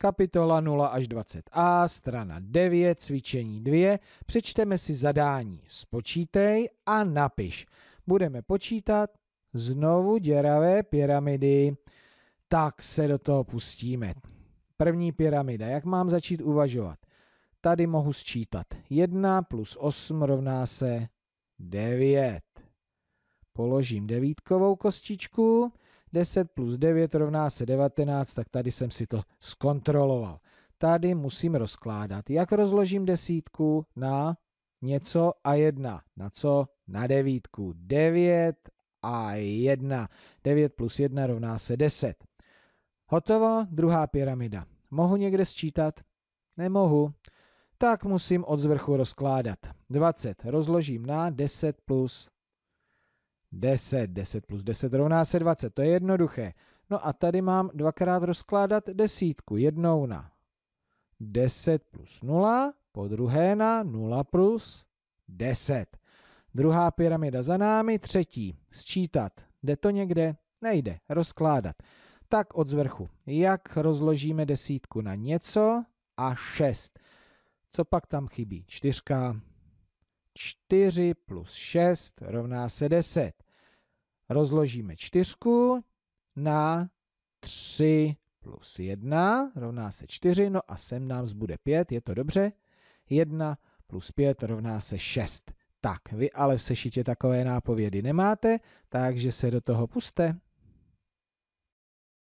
Kapitola 0 až 20a, strana 9, cvičení 2. Přečteme si zadání. Spočítej a napiš. Budeme počítat znovu děravé pyramidy. Tak se do toho pustíme. První pyramida. Jak mám začít uvažovat? Tady mohu sčítat. 1 plus 8 rovná se 9. Položím devítkovou kostičku. 10 plus 9 rovná se 19, tak tady jsem si to zkontroloval. Tady musím rozkládat. Jak rozložím desítku na něco a jedna? Na co? Na devítku. 9 a 1. 9 plus 1 rovná se 10. Hotovo, druhá pyramida. Mohu někde sčítat? Nemohu. Tak musím od zvrchu rozkládat. 20 rozložím na 10 plus 10, 10 plus 10 rovná se 20, to je jednoduché. No a tady mám dvakrát rozkládat desítku, jednou na 10 plus 0, po druhé na 0 plus 10. Druhá pyramida za námi, třetí, sčítat. Jde to někde? Nejde, rozkládat. Tak od zvrchu, jak rozložíme desítku na něco a 6. Co pak tam chybí? Čtyřka. 4 plus 6 rovná se 10 rozložíme čtyřku na 3 plus 1 rovná se 4, no a sem nám zbude 5, je to dobře. 1 plus 5 rovná se 6. Tak, vy ale v sešitě takové nápovědy nemáte, takže se do toho puste.